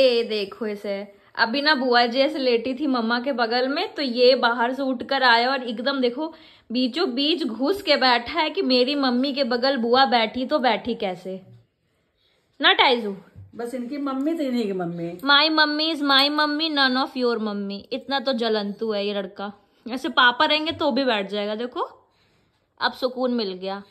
ये देखो इसे अभी ना बुआ जी ऐसे लेटी थी मम्मा के बगल में तो ये बाहर से उठ कर आया और एकदम देखो बीचो बीच घुस के बैठा है कि मेरी मम्मी के बगल बुआ बैठी तो बैठी कैसे ना टाइजू बस इनकी मम्मी तो इन्हीं की mummy my mummy is my mummy none of your mummy इतना तो जलंतु है ये लड़का ऐसे पापा रहेंगे तो भी बैठ जाएगा देखो अब सुकून मिल गया